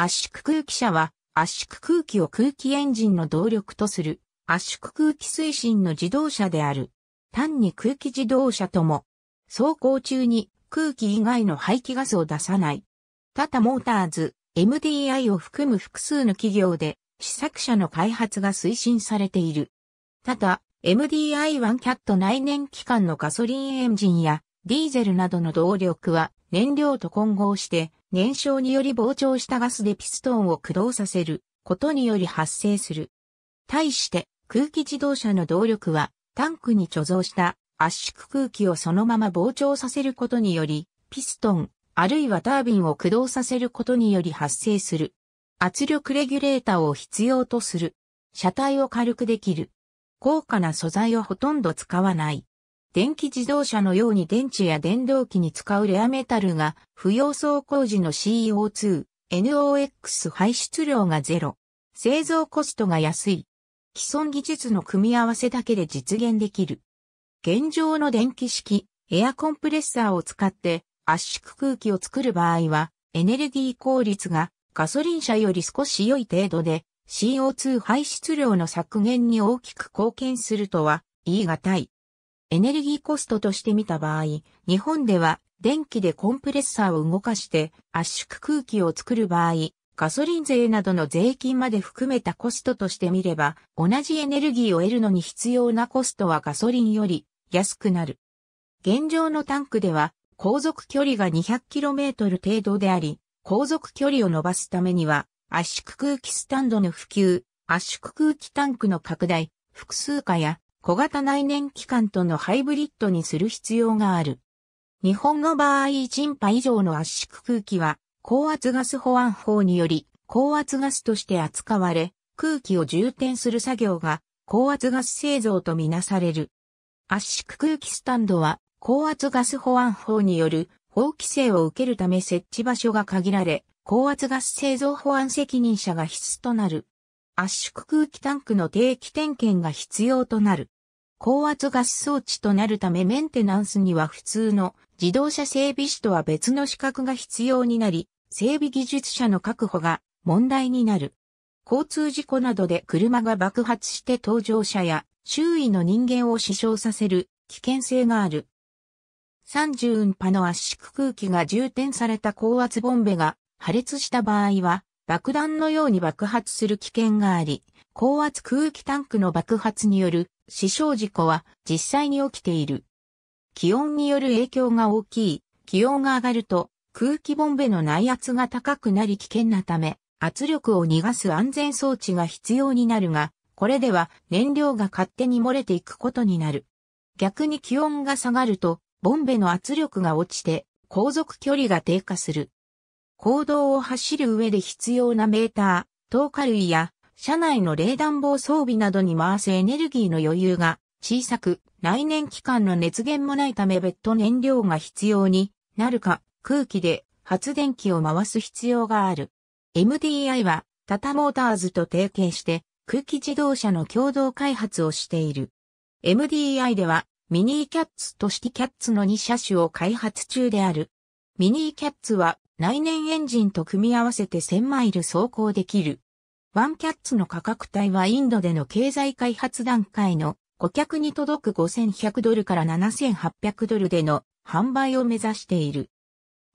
圧縮空気車は圧縮空気を空気エンジンの動力とする圧縮空気推進の自動車である。単に空気自動車とも、走行中に空気以外の排気ガスを出さない。タタモーターズ、MDI を含む複数の企業で試作車の開発が推進されている。タタ、m d i ワンキャット内燃機関のガソリンエンジンやディーゼルなどの動力は燃料と混合して燃焼により膨張したガスでピストンを駆動させることにより発生する。対して空気自動車の動力はタンクに貯蔵した圧縮空気をそのまま膨張させることによりピストンあるいはタービンを駆動させることにより発生する。圧力レギュレーターを必要とする。車体を軽くできる。高価な素材をほとんど使わない。電気自動車のように電池や電動機に使うレアメタルが不要走行時の CO2、NOx 排出量がゼロ。製造コストが安い。既存技術の組み合わせだけで実現できる。現状の電気式エアコンプレッサーを使って圧縮空気を作る場合はエネルギー効率がガソリン車より少し良い程度で CO2 排出量の削減に大きく貢献するとは言い難い。エネルギーコストとして見た場合、日本では電気でコンプレッサーを動かして圧縮空気を作る場合、ガソリン税などの税金まで含めたコストとして見れば、同じエネルギーを得るのに必要なコストはガソリンより安くなる。現状のタンクでは、航続距離が 200km 程度であり、航続距離を伸ばすためには、圧縮空気スタンドの普及、圧縮空気タンクの拡大、複数化や小型内燃機関とのハイブリッドにする必要がある。日本の場合1波以上の圧縮空気は高圧ガス保安法により高圧ガスとして扱われ空気を充填する作業が高圧ガス製造とみなされる。圧縮空気スタンドは高圧ガス保安法による法規制を受けるため設置場所が限られ、高圧ガス製造保安責任者が必須となる。圧縮空気タンクの定期点検が必要となる。高圧ガス装置となるためメンテナンスには普通の自動車整備士とは別の資格が必要になり、整備技術者の確保が問題になる。交通事故などで車が爆発して搭乗者や周囲の人間を死傷させる危険性がある。30運波の圧縮空気が充填された高圧ボンベが破裂した場合は爆弾のように爆発する危険があり、高圧空気タンクの爆発による死傷事故は実際に起きている。気温による影響が大きい。気温が上がると空気ボンベの内圧が高くなり危険なため、圧力を逃がす安全装置が必要になるが、これでは燃料が勝手に漏れていくことになる。逆に気温が下がると、ボンベの圧力が落ちて、航続距離が低下する。行動を走る上で必要なメーター、透過類や、車内の冷暖房装備などに回すエネルギーの余裕が小さく、来年期間の熱源もないため別途燃料が必要になるか、空気で発電機を回す必要がある。MDI は、タタモーターズと提携して、空気自動車の共同開発をしている。MDI では、ミニーキャッツとシティキャッツの2車種を開発中である。ミニーキャッツは内燃エンジンと組み合わせて1000マイル走行できる。ワンキャッツの価格帯はインドでの経済開発段階の顧客に届く5100ドルから7800ドルでの販売を目指している。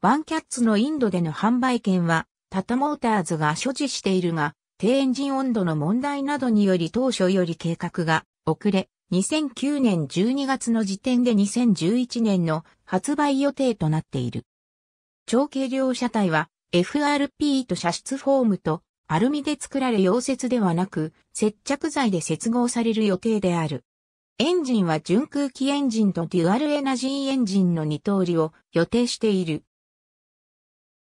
ワンキャッツのインドでの販売権はタタモーターズが所持しているが、低エンジン温度の問題などにより当初より計画が遅れ、2009年12月の時点で2011年の発売予定となっている。超軽量車体は FRP と射出フォームとアルミで作られ溶接ではなく接着剤で接合される予定である。エンジンは純空気エンジンとデュアルエナジーエンジンの二通りを予定している。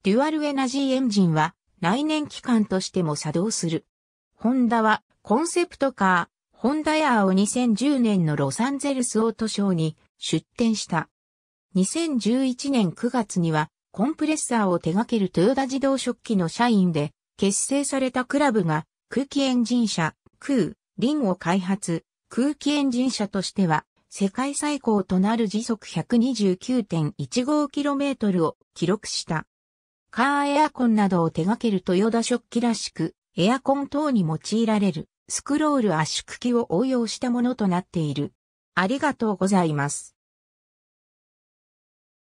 デュアルエナジーエンジンは来年期間としても作動する。ホンダはコンセプトカー、ホンダヤーを2010年のロサンゼルスオートショーに出展した。2011年9月にはコンプレッサーを手掛けるトヨタ自動食器の社員で、結成されたクラブが空気エンジン車、空、リンを開発、空気エンジン車としては、世界最高となる時速 129.15km を記録した。カーエアコンなどを手掛けるトヨタ食器らしく、エアコン等に用いられるスクロール圧縮機を応用したものとなっている。ありがとうございます。